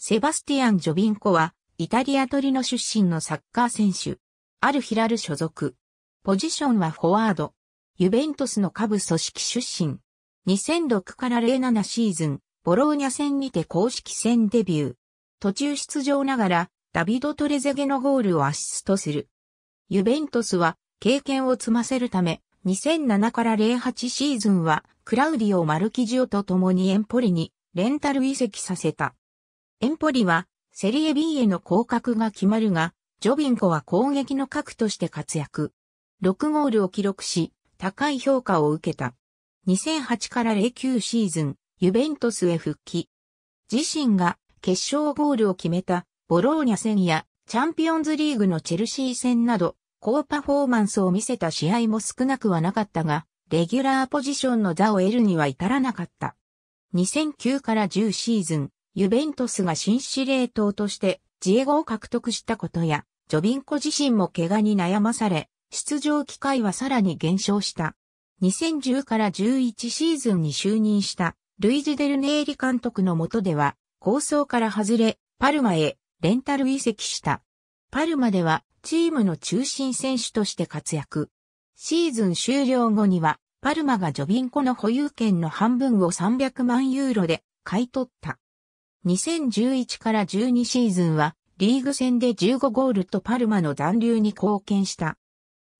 セバスティアン・ジョビンコは、イタリアトリノ出身のサッカー選手。アルヒラル所属。ポジションはフォワード。ユベントスの下部組織出身。2006から07シーズン、ボローニャ戦にて公式戦デビュー。途中出場ながら、ダビド・トレゼゲのゴールをアシストする。ユベントスは、経験を積ませるため、2007から08シーズンは、クラウディオ・マルキジオと共にエンポリに、レンタル移籍させた。エンポリはセリエ B への降格が決まるが、ジョビンコは攻撃の核として活躍。6ゴールを記録し、高い評価を受けた。2008から09シーズン、ユベントスへ復帰。自身が決勝ゴールを決めたボローニャ戦やチャンピオンズリーグのチェルシー戦など、高パフォーマンスを見せた試合も少なくはなかったが、レギュラーポジションの座を得るには至らなかった。2009から10シーズン、ユベントスが新司令塔としてジエゴを獲得したことや、ジョビンコ自身も怪我に悩まされ、出場機会はさらに減少した。2010から11シーズンに就任したルイジ・デルネーリ監督の下では、構想から外れ、パルマへレンタル移籍した。パルマではチームの中心選手として活躍。シーズン終了後には、パルマがジョビンコの保有権の半分を300万ユーロで買い取った。2011から12シーズンはリーグ戦で15ゴールとパルマの残留に貢献した。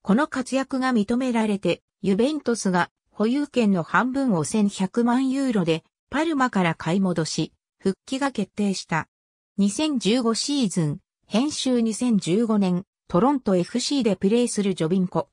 この活躍が認められて、ユベントスが保有権の半分を1100万ユーロでパルマから買い戻し、復帰が決定した。2015シーズン、編集2015年、トロント FC でプレーするジョビンコ。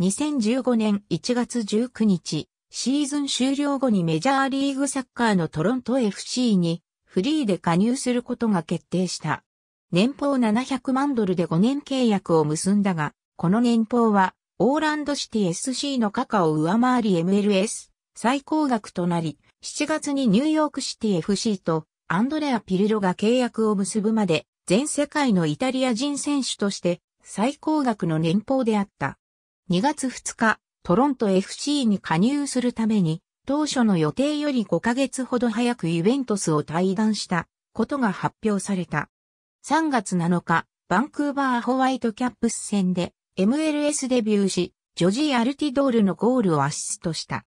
2015年1月19日、シーズン終了後にメジャーリーグサッカーのトロント FC にフリーで加入することが決定した。年俸700万ドルで5年契約を結んだが、この年俸は、オーランドシティ SC の価格を上回り MLS 最高額となり、7月にニューヨークシティ FC とアンドレア・ピルロが契約を結ぶまで、全世界のイタリア人選手として最高額の年俸であった。2月2日、トロント FC に加入するために当初の予定より5ヶ月ほど早くユベントスを退団したことが発表された。3月7日、バンクーバーホワイトキャップス戦で MLS デビューし、ジョジー・アルティドールのゴールをアシストした。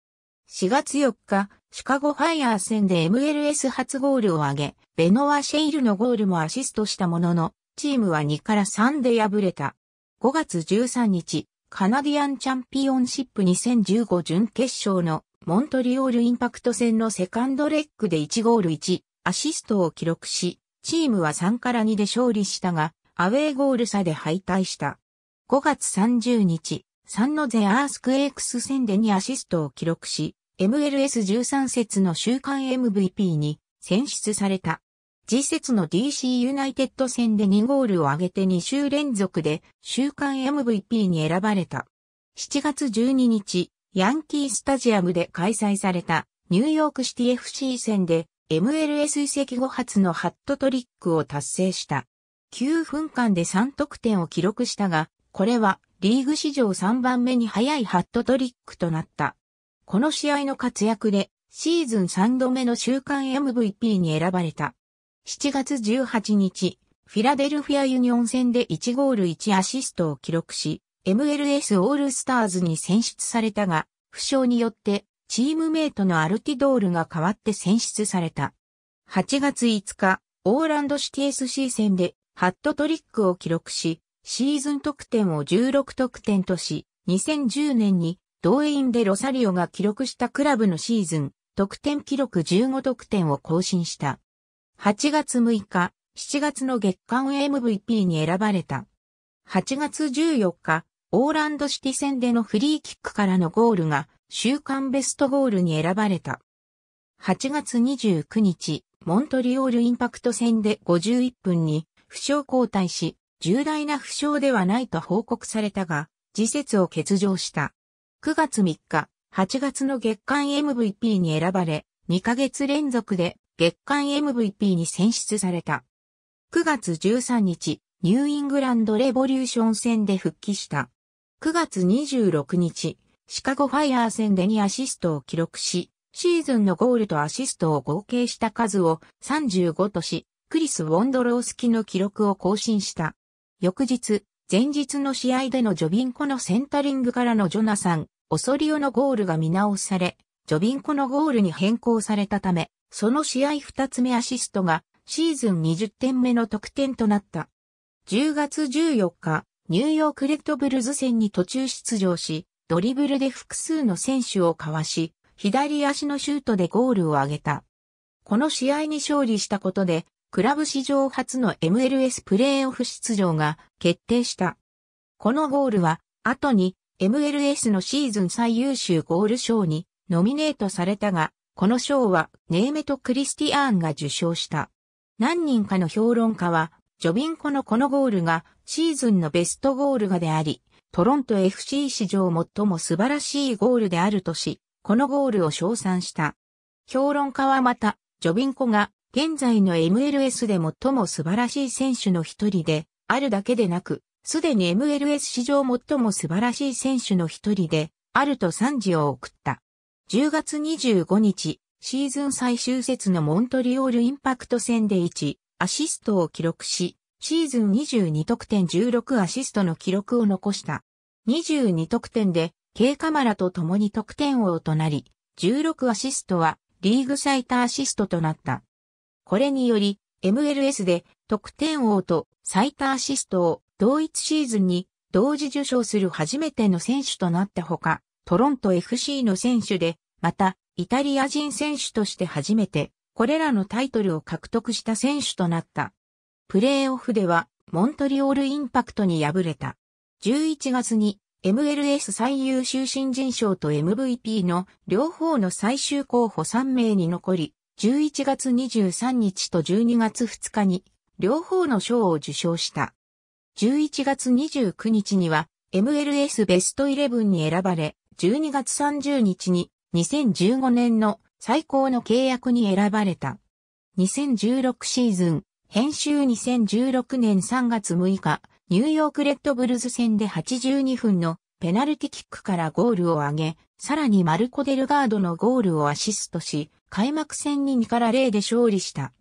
4月4日、シカゴファイヤー戦で MLS 初ゴールを挙げ、ベノア・シェイルのゴールもアシストしたものの、チームは2から3で敗れた。5月13日、カナディアンチャンピオンシップ2015準決勝のモントリオールインパクト戦のセカンドレッグで1ゴール1、アシストを記録し、チームは3から2で勝利したが、アウェーゴール差で敗退した。5月30日、3のゼアースクエイクス戦で2アシストを記録し、MLS13 節の週間 MVP に選出された。次節の DC ユナイテッド戦で2ゴールを挙げて2週連続で週間 MVP に選ばれた。7月12日、ヤンキースタジアムで開催されたニューヨークシティ FC 戦で MLS 移籍後初のハットトリックを達成した。9分間で3得点を記録したが、これはリーグ史上3番目に早いハットトリックとなった。この試合の活躍でシーズン3度目の週間 MVP に選ばれた。7月18日、フィラデルフィアユニオン戦で1ゴール1アシストを記録し、MLS オールスターズに選出されたが、負傷によってチームメイトのアルティドールが代わって選出された。8月5日、オーランドシティ SC 戦でハットトリックを記録し、シーズン得点を16得点とし、2010年に同員でロサリオが記録したクラブのシーズン、得点記録15得点を更新した。8月6日、7月の月間 MVP に選ばれた。8月14日、オーランドシティ戦でのフリーキックからのゴールが週間ベストゴールに選ばれた。8月29日、モントリオールインパクト戦で51分に負傷交代し、重大な負傷ではないと報告されたが、次節を欠場した。9月3日、8月の月間 MVP に選ばれ、2ヶ月連続で月間 MVP に選出された。9月13日、ニューイングランドレボリューション戦で復帰した。9月26日、シカゴファイアー戦で2アシストを記録し、シーズンのゴールとアシストを合計した数を35とし、クリス・ウォンドロースキの記録を更新した。翌日、前日の試合でのジョビンコのセンタリングからのジョナサン、オソリオのゴールが見直され、ジョビンコのゴールに変更されたため、その試合2つ目アシストがシーズン20点目の得点となった。10月14日、ニューヨークレッドブルズ戦に途中出場し、ドリブルで複数の選手をかわし、左足のシュートでゴールを挙げた。この試合に勝利したことで、クラブ史上初の MLS プレーオフ出場が決定した。このゴールは、後に MLS のシーズン最優秀ゴール賞にノミネートされたが、この賞はネーメとクリスティアーンが受賞した。何人かの評論家は、ジョビンコのこのゴールがシーズンのベストゴールがであり、トロント FC 史上最も素晴らしいゴールであるとし、このゴールを称賛した。評論家はまた、ジョビンコが現在の MLS で最も素晴らしい選手の一人で、あるだけでなく、すでに MLS 史上最も素晴らしい選手の一人で、あると賛辞を送った。10月25日、シーズン最終節のモントリオールインパクト戦で1、アシストを記録し、シーズン22得点16アシストの記録を残した。22得点で、K カマラと共に得点王となり、16アシストはリーグ最多アシストとなった。これにより、MLS で得点王と最多アシストを同一シーズンに同時受賞する初めての選手となったほか、トロント FC の選手で、また、イタリア人選手として初めて、これらのタイトルを獲得した選手となった。プレーオフではモントリオールインパクトに敗れた。11月に MLS 最優秀新人賞と MVP の両方の最終候補3名に残り、11月23日と12月2日に両方の賞を受賞した。11月29日には MLS ベストイレブンに選ばれ、12月30日に2015年の最高の契約に選ばれた。2016シーズン編集2016年3月6日、ニューヨークレッドブルズ戦で82分のペナルティキックからゴールを挙げ、さらにマルコ・デルガードのゴールをアシストし、開幕戦に2から0で勝利した。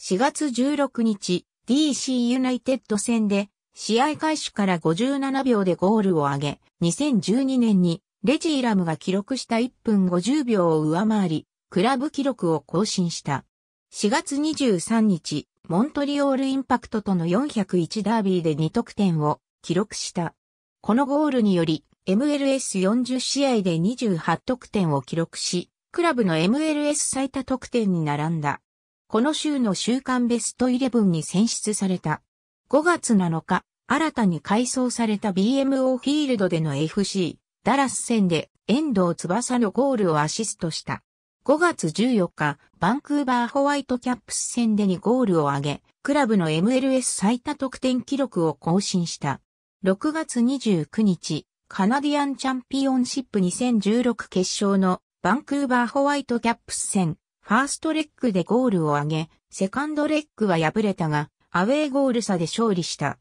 4月16日、DC ユナイテッド戦で、試合開始から57秒でゴールを挙げ、2012年にレジーラムが記録した1分50秒を上回り、クラブ記録を更新した。4月23日、モントリオールインパクトとの401ダービーで2得点を記録した。このゴールにより、MLS40 試合で28得点を記録し、クラブの MLS 最多得点に並んだ。この週の週間ベストイレブンに選出された。5月7日、新たに改装された BMO フィールドでの FC、ダラス戦で遠藤翼のゴールをアシストした。5月14日、バンクーバーホワイトキャップス戦で2ゴールを挙げ、クラブの MLS 最多得点記録を更新した。6月29日、カナディアンチャンピオンシップ2016決勝のバンクーバーホワイトキャップス戦、ファーストレッグでゴールを挙げ、セカンドレッグは敗れたが、アウェーゴール差で勝利した。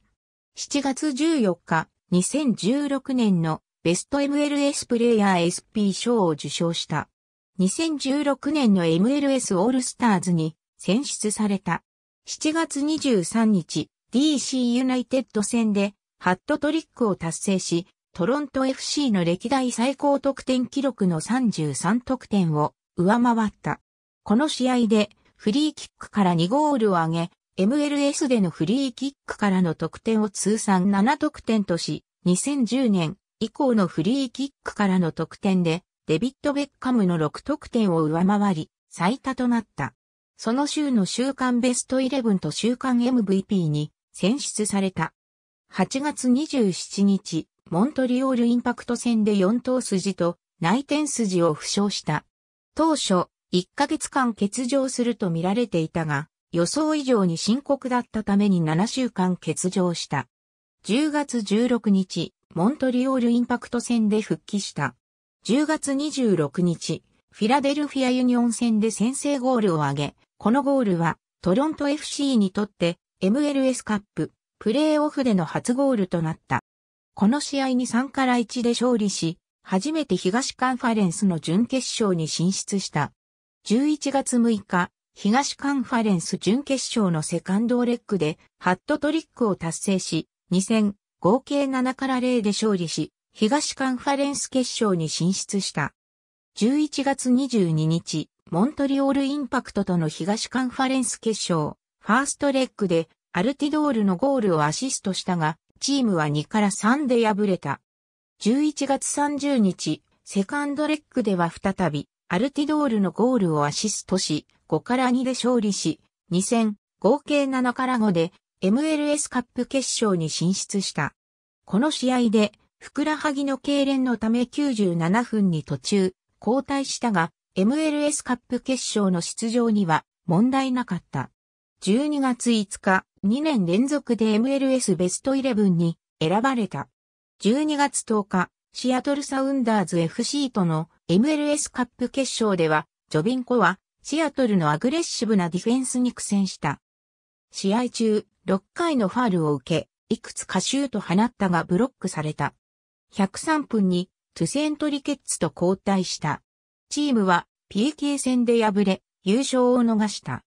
7月14日、2016年のベスト MLS プレイヤー SP 賞を受賞した。2016年の MLS オールスターズに選出された。7月23日、DC ユナイテッド戦でハットトリックを達成し、トロント FC の歴代最高得点記録の33得点を上回った。この試合でフリーキックから2ゴールを挙げ、MLS でのフリーキックからの得点を通算7得点とし、2010年以降のフリーキックからの得点でデビッド・ベッカムの6得点を上回り、最多となった。その週の週間ベスト11と週間 MVP に選出された。8月27日、モントリオールインパクト戦で4頭筋と内転筋を負傷した。当初、1ヶ月間欠場すると見られていたが、予想以上に深刻だったために7週間欠場した。10月16日、モントリオールインパクト戦で復帰した。10月26日、フィラデルフィアユニオン戦で先制ゴールを挙げ、このゴールはトロント FC にとって MLS カッププレーオフでの初ゴールとなった。この試合に3から1で勝利し、初めて東カンファレンスの準決勝に進出した。11月6日、東カンファレンス準決勝のセカンドレッグでハットトリックを達成し、2戦合計7から0で勝利し、東カンファレンス決勝に進出した。11月22日、モントリオールインパクトとの東カンファレンス決勝、ファーストレッグでアルティドールのゴールをアシストしたが、チームは2から3で敗れた。11月30日、セカンドレッグでは再び、アルティドールのゴールをアシストし、5から2で勝利し、2戦、合計7から5で、MLS カップ決勝に進出した。この試合で、ふくらはぎの痙攣のため97分に途中、交代したが、MLS カップ決勝の出場には問題なかった。12月5日、2年連続で MLS ベストイレブンに選ばれた。12月10日、シアトルサウンダーズ FC との MLS カップ決勝では、ジョビンコはシアトルのアグレッシブなディフェンスに苦戦した。試合中、6回のファールを受け、いくつかシュート放ったがブロックされた。103分にトゥセントリケッツと交代した。チームは PK 戦で敗れ、優勝を逃した。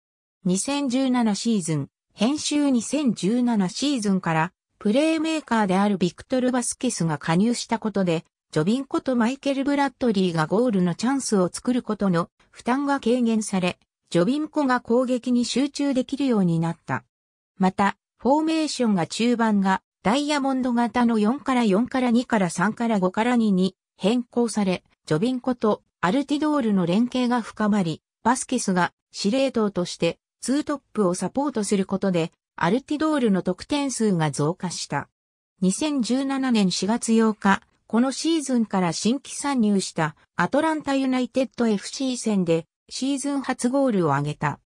2017シーズン、編集2017シーズンから、プレーメーカーであるビクトル・バスケスが加入したことで、ジョビンコとマイケル・ブラッドリーがゴールのチャンスを作ることの負担が軽減され、ジョビンコが攻撃に集中できるようになった。また、フォーメーションが中盤がダイヤモンド型の4から4から2から3から5から2に変更され、ジョビンコとアルティドールの連携が深まり、バスケスが司令塔としてツートップをサポートすることで、アルティドールの得点数が増加した。2017年4月8日、このシーズンから新規参入したアトランタユナイテッド FC 戦でシーズン初ゴールを挙げた。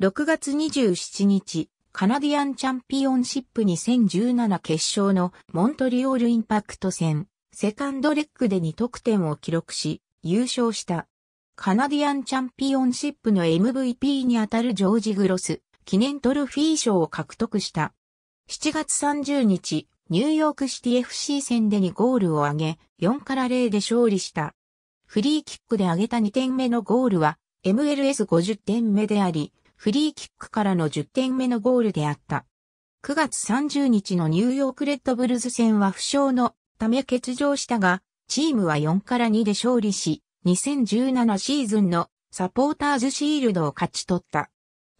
6月27日、カナディアンチャンピオンシップ2017決勝のモントリオールインパクト戦、セカンドレッグで2得点を記録し、優勝した。カナディアンチャンピオンシップの MVP にあたるジョージ・グロス、記念トロフィー賞を獲得した。7月30日、ニューヨークシティ FC 戦で2ゴールを挙げ、4から0で勝利した。フリーキックで挙げた2点目のゴールは、MLS50 点目であり、フリーキックからの10点目のゴールであった。9月30日のニューヨークレッドブルズ戦は負傷のため欠場したが、チームは4から2で勝利し、2017シーズンのサポーターズシールドを勝ち取った。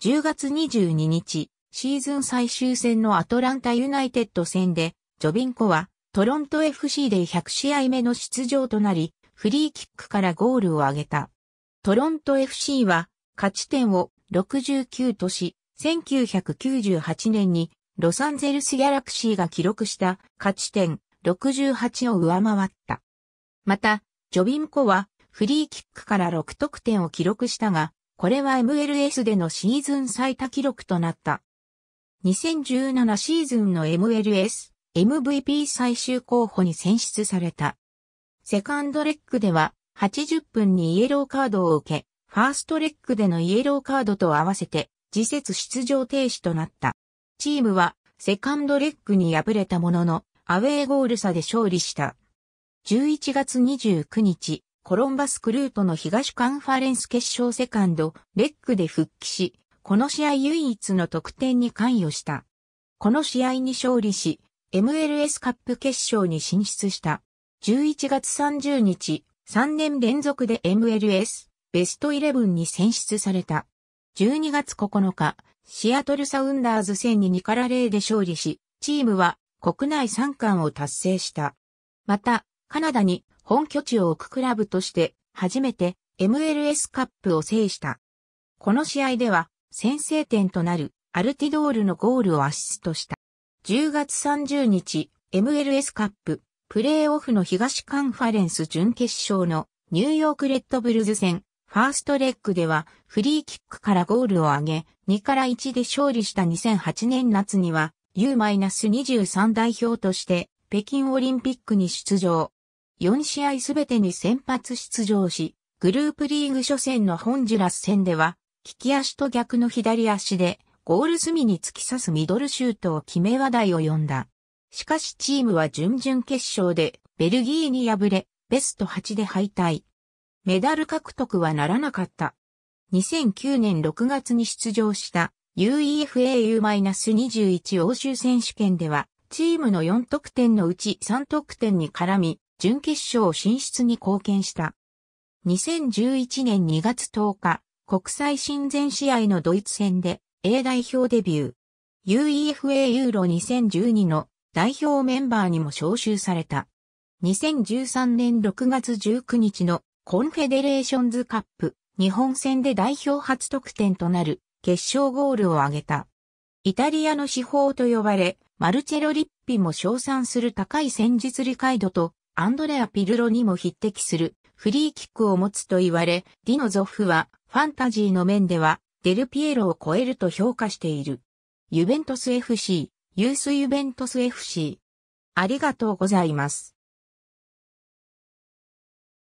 10月22日、シーズン最終戦のアトランタユナイテッド戦で、ジョビンコはトロント FC で100試合目の出場となり、フリーキックからゴールを挙げた。トロント FC は勝ち点を69都市、1998年にロサンゼルスギャラクシーが記録した勝ち点68を上回った。また、ジョビンコはフリーキックから6得点を記録したが、これは MLS でのシーズン最多記録となった。2017シーズンの MLS、MVP 最終候補に選出された。セカンドレッグでは80分にイエローカードを受け、ファーストレックでのイエローカードと合わせて、次節出場停止となった。チームは、セカンドレックに敗れたものの、アウェーゴール差で勝利した。11月29日、コロンバスクルートの東カンファレンス決勝セカンド、レックで復帰し、この試合唯一の得点に関与した。この試合に勝利し、MLS カップ決勝に進出した。11月30日、3年連続で MLS ベストイレブンに選出された。12月9日、シアトルサウンダーズ戦に2から0で勝利し、チームは国内3冠を達成した。また、カナダに本拠地を置くクラブとして初めて MLS カップを制した。この試合では先制点となるアルティドールのゴールをアシストした。10月30日、MLS カッププレイオフの東カンファレンス準決勝のニューヨークレッドブルズ戦ファーストレッグではフリーキックからゴールを挙げ、2から1で勝利した2008年夏には U-23 代表として北京オリンピックに出場。4試合すべてに先発出場し、グループリーグ初戦のホンジュラス戦では、利き足と逆の左足でゴール隅に突き刺すミドルシュートを決め話題を呼んだ。しかしチームは準々決勝でベルギーに敗れ、ベスト8で敗退。メダル獲得はならなかった。2009年6月に出場した UEFAU-21 欧州選手権では、チームの4得点のうち3得点に絡み、準決勝進出に貢献した。2011年2月10日、国際親善試合のドイツ戦で A 代表デビュー。UEFA ユーロ2012の代表メンバーにも招集された。2013年6月19日のコンフェデレーションズカップ日本戦で代表初得点となる決勝ゴールを挙げた。イタリアの至宝と呼ばれ、マルチェロ・リッピも称賛する高い戦術理解度とアンドレア・ピルロにも匹敵するフリーキックを持つと言われ、ディノ・ゾフはファンタジーの面ではデルピエロを超えると評価している。ユベントス FC、ユースユベントス FC。ありがとうございます。